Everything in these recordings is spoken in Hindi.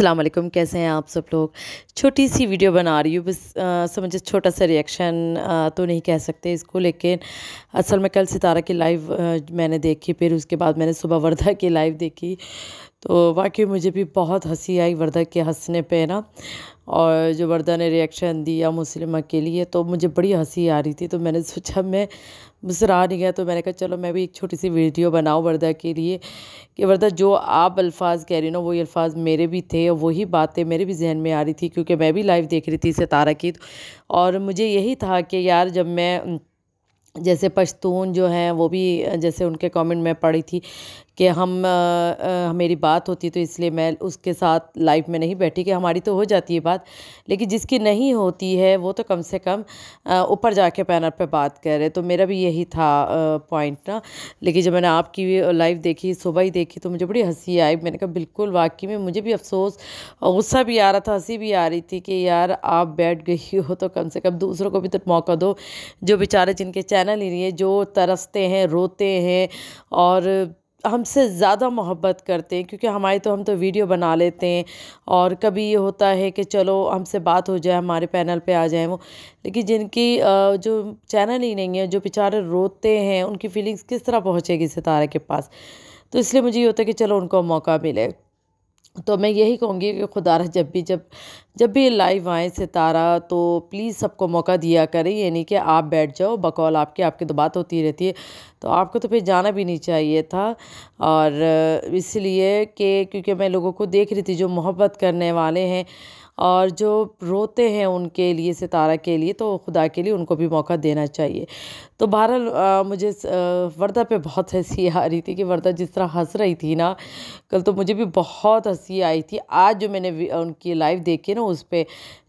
अस्सलाम कैसे हैं आप सब लोग छोटी सी वीडियो बना रही हूँ बस समझे छोटा सा रिएक्शन तो नहीं कह सकते इसको लेकिन असल में कल सितारा की लाइव आ, मैंने देखी फिर उसके बाद मैंने सुबह वर्धा की लाइव देखी तो वाकई मुझे भी बहुत हंसी आई वर्दा के हंसने पे ना और जो वर्दा ने रिएक्शन दिया मुस्लिमा के लिए तो मुझे बड़ी हंसी आ रही थी तो मैंने सोचा मैं मुझसे नहीं गया तो मैंने कहा चलो मैं भी एक छोटी सी वीडियो बनाऊँ वर्दा के लिए कि वर्दा जो आप अल्फाज कह रही ना वही अल्फाज मेरे भी थे और वही बातें मेरे भी जहन में आ रही थी क्योंकि मैं भी लाइव देख रही थी सितारा की और मुझे यही था कि यार जब मैं जैसे पश्तून जो हैं वो भी जैसे उनके कमेंट में पढ़ी थी कि हम आ, मेरी बात होती तो इसलिए मैं उसके साथ लाइफ में नहीं बैठी कि हमारी तो हो जाती है बात लेकिन जिसकी नहीं होती है वो तो कम से कम ऊपर जाके पैनर पे बात करे तो मेरा भी यही था पॉइंट ना लेकिन जब मैंने आपकी लाइफ देखी सुबह ही देखी तो मुझे बड़ी हंसी आई मैंने कहा बिल्कुल वाकई में मुझे भी अफसोस गुस्सा भी आ रहा था हंसी भी आ रही थी कि यार आप बैठ गई हो तो कम से कम दूसरों को भी तो मौका दो जो बेचारे जिनके चैनल ही नहीं है जो तरसते हैं रोते हैं और हमसे ज़्यादा मोहब्बत करते हैं क्योंकि हमारी तो हम तो वीडियो बना लेते हैं और कभी ये होता है कि चलो हमसे बात हो जाए हमारे पैनल पे आ जाए वो लेकिन जिनकी जो चैनल ही नहीं है जो बेचारे रोते हैं उनकी फीलिंग्स किस तरह पहुँचेगी सितारे के पास तो इसलिए मुझे ये होता है कि चलो उनको मौका मिले तो मैं यही कहूँगी कि खुदा रहा जब भी जब जब भी लाइव आए सितारा तो प्लीज़ सबको मौका दिया करें यानी कि आप बैठ जाओ बकौल आपके आपकी तो बात होती रहती है तो आपको तो फिर जाना भी नहीं चाहिए था और इसलिए कि क्योंकि मैं लोगों को देख रही थी जो मोहब्बत करने वाले हैं और जो रोते हैं उनके लिए सितारा के लिए तो खुदा के लिए उनको भी मौका देना चाहिए तो बहरहाल मुझे वर्दा पे बहुत हंसी आ रही थी कि वर्दा जिस तरह हंस रही थी ना कल तो मुझे भी बहुत हंसी आई थी आज जो मैंने उनकी लाइव देखी ना उस पर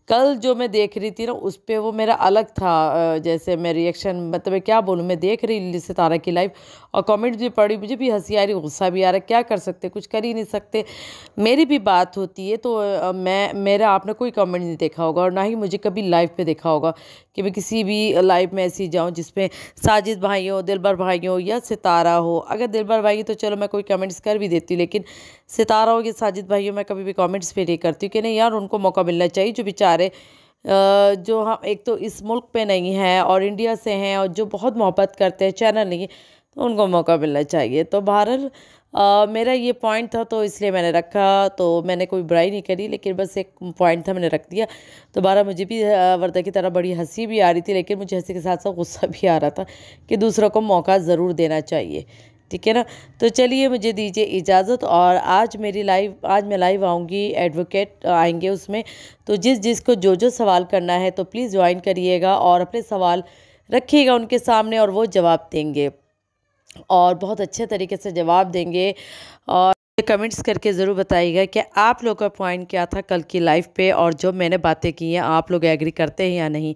कल जो मैं देख रही थी ना उस पर वो मेरा अलग था जैसे मैं रिएक्शन मतलब मैं क्या बोलूँ मैं देख रही सितारा की लाइफ और कमेंट भी पढ़ी मुझे भी हंसी आ रही गुस्सा भी आ रहा क्या कर सकते कुछ कर ही नहीं सकते मेरी भी बात होती है तो मैं मेरा आपने कोई कमेंट नहीं देखा होगा और ना ही मुझे कभी लाइव पर देखा होगा कि मैं किसी भी लाइव में ऐसी जाऊँ जिसमें साजिद भाई हो दिलबर भाई हो या सितारा हो अगर दिलबर भाई तो चलो मैं कोई कमेंट्स कर भी देती हूँ लेकिन सितारा हो या साजिद भाई हो मैं कभी भी कॉमेंट्स पे नहीं करती हूँ कि नहीं यार उनको मौका मिलना चाहिए जो बेचारे सारे जो हम एक तो इस मुल्क पे नहीं है और इंडिया से हैं और जो बहुत मोहब्बत करते हैं चैनल नहीं तो उनको मौका मिलना चाहिए तो भारत मेरा ये पॉइंट था तो इसलिए मैंने रखा तो मैंने कोई बुराई नहीं करी लेकिन बस एक पॉइंट था मैंने रख दिया तो बारह मुझे भी वर्दा की तरह बड़ी हंसी भी आ रही थी लेकिन मुझे हंसी के साथ साथ गुस्सा भी आ रहा था कि दूसरों को मौका ज़रूर देना चाहिए ठीक है ना तो चलिए मुझे दीजिए इजाज़त और आज मेरी लाइव आज मैं लाइव आऊँगी एडवोकेट आएंगे उसमें तो जिस जिसको जो जो सवाल करना है तो प्लीज़ ज्वाइन करिएगा और अपने सवाल रखिएगा उनके सामने और वो जवाब देंगे और बहुत अच्छे तरीके से जवाब देंगे और कमेंट्स करके ज़रूर बताइएगा कि आप लोग का पॉइंट क्या था कल की लाइफ पे और जो मैंने बातें की हैं आप लोग एग्री करते हैं या नहीं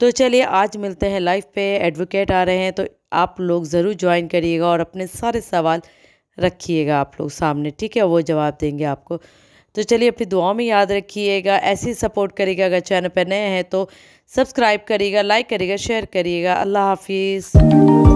तो चलिए आज मिलते हैं लाइफ पे एडवोकेट आ रहे हैं तो आप लोग ज़रूर ज्वाइन करिएगा और अपने सारे सवाल रखिएगा आप लोग सामने ठीक है वो जवाब देंगे आपको तो चलिए अपनी दुआओं में याद रखिएगा ऐसे ही सपोर्ट करिएगा अगर चैनल पर नए हैं तो सब्सक्राइब करिएगा लाइक करिएगा शेयर करिएगा अल्लाह हाफिज़